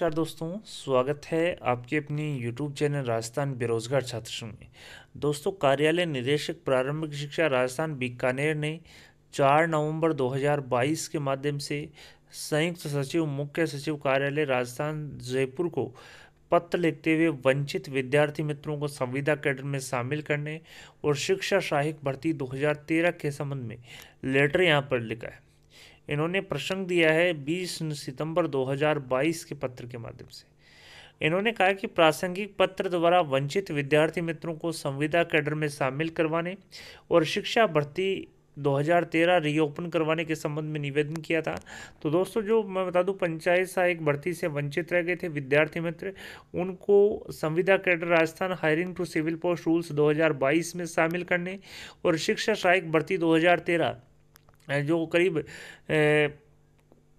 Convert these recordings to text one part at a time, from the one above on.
नमस्कार दोस्तों स्वागत है आपके अपने यूट्यूब चैनल राजस्थान बेरोजगार छात्र में दोस्तों कार्यालय निदेशक प्रारंभिक शिक्षा राजस्थान बीकानेर ने 4 नवंबर 2022 के माध्यम से संयुक्त सचिव मुख्य सचिव कार्यालय राजस्थान जयपुर को पत्र लिखते हुए वंचित विद्यार्थी मित्रों को संविदा कैडर में शामिल करने और शिक्षा सहायक भर्ती 2013 के संबंध में लेटर यहाँ पर लिखा है इन्होंने प्रसंग दिया है 20 सितंबर 2022 के पत्र के माध्यम से इन्होंने कहा कि प्रासंगिक पत्र द्वारा वंचित विद्यार्थी मित्रों को संविदा कैडर में शामिल करवाने और शिक्षा भर्ती 2013 रीओपन करवाने के संबंध में निवेदन किया था तो दोस्तों जो मैं बता दूं पंचायत सहायक भर्ती से वंचित रह गए थे विद्यार्थी मित्र उनको संविदा cadre Rajasthan hiring to civil post rules 2022 में शामिल करने और शिक्षा सहायक भर्ती 2013 जो करीब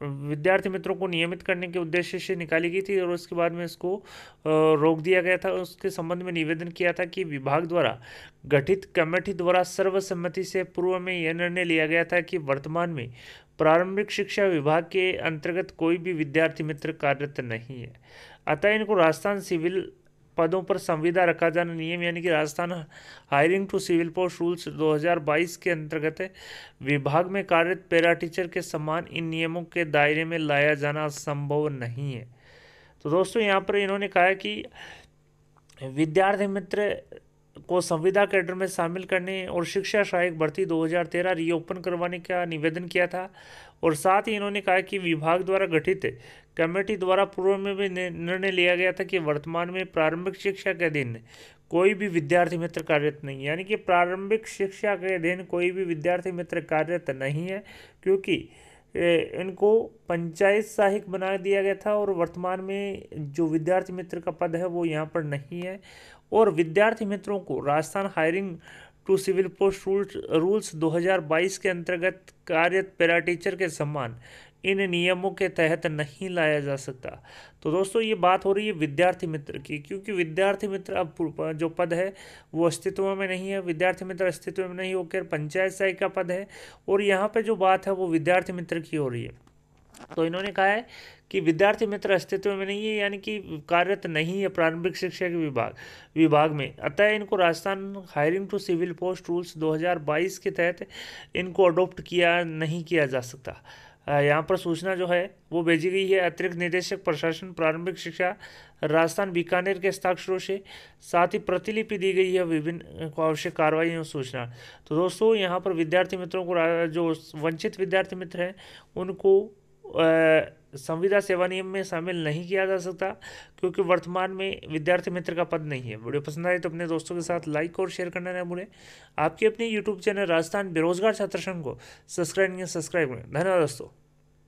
विद्यार्थी मित्रों को नियमित करने के उद्देश्य से निकाली गई थी और उसके बाद में इसको रोक दिया गया था उसके संबंध में निवेदन किया था कि विभाग द्वारा गठित कमेटी द्वारा सर्वसम्मति से पूर्व में यह निर्णय लिया गया था कि वर्तमान में प्रारंभिक शिक्षा विभाग के अंतर्गत कोई भी विद्यार्थी मित्र कार्यरत नहीं है अतः इनको राजस्थान सिविल पदों पर संविदा रखा जाना नियम यानी कि Rajasthan hiring to civil post rules 2022 के अंतर्गत विभाग में कार्यरत पैरा टीचर के समान इन नियमों के दायरे में लाया जाना संभव नहीं है तो दोस्तों यहाँ पर इन्होंने कहा कि विद्यार्थी मित्र को संविदा कैडर में शामिल करने और शिक्षा सहायक भर्ती 2013 रीओपन करवाने का निवेदन किया था और साथ ही इन्होंने कहा कि विभाग द्वारा गठित कमेटी द्वारा पूर्व में भी निर्णय लिया गया था कि वर्तमान में प्रारंभिक शिक्षा के अधीन कोई भी विद्यार्थी मित्र कार्यरत नहीं यानी कि प्रारंभिक शिक्षा के अधीन कोई भी विद्यार्थी मित्र कार्यरत नहीं है क्योंकि इनको पंचायत सहायक बना दिया गया था और वर्तमान में जो विद्यार्थी मित्र का पद है वो यहाँ पर नहीं है और विद्यार्थी मित्रों को Rajasthan hiring to civil post rules rules दो के अंतर्गत कार्यरत पैरा टीचर के सम्मान इन नियमों के तहत नहीं लाया जा सकता तो दोस्तों ये बात हो रही है विद्यार्थी मित्र की क्योंकि विद्यार्थी मित्र अब जो पद है वो अस्तित्व में नहीं है विद्यार्थी मित्र अस्तित्व में नहीं होकर पंचायत सहायक का पद है और यहाँ पे जो बात है वो विद्यार्थी मित्र की हो रही है तो इन्होंने कहा है कि विद्यार्थी मित्र अस्तित्व में नहीं है यानी कि कार्यरत नहीं है प्रारंभिक शिक्षा के विभाग विभाग में अतः इनको Rajasthan hiring to civil post rules 2022 के तहत इनको अडोप्ट किया नहीं किया जा सकता यहाँ पर सूचना जो है वो भेजी गई है अतिरिक्त निदेशक प्रशासन प्रारंभिक शिक्षा राजस्थान बीकानेर के हस्ताक्षरों से साथ ही प्रतिलिपि दी गई है विभिन्न आवश्यक कार्रवाई और सूचना तो दोस्तों यहाँ पर विद्यार्थी मित्रों को जो वंचित विद्यार्थी मित्र हैं उनको संविदा सेवा नियम में शामिल नहीं किया जा सकता क्योंकि वर्तमान में विद्यार्थी मित्र का पद नहीं है वीडियो पसंद आए तो अपने दोस्तों के साथ लाइक और शेयर करना ना भूलें आपके अपने यूट्यूब चैनल राजस्थान बेरोजगार छात्र संघ को सब्सक्राइब नहीं सब्सक्राइब करें धन्यवाद दोस्तों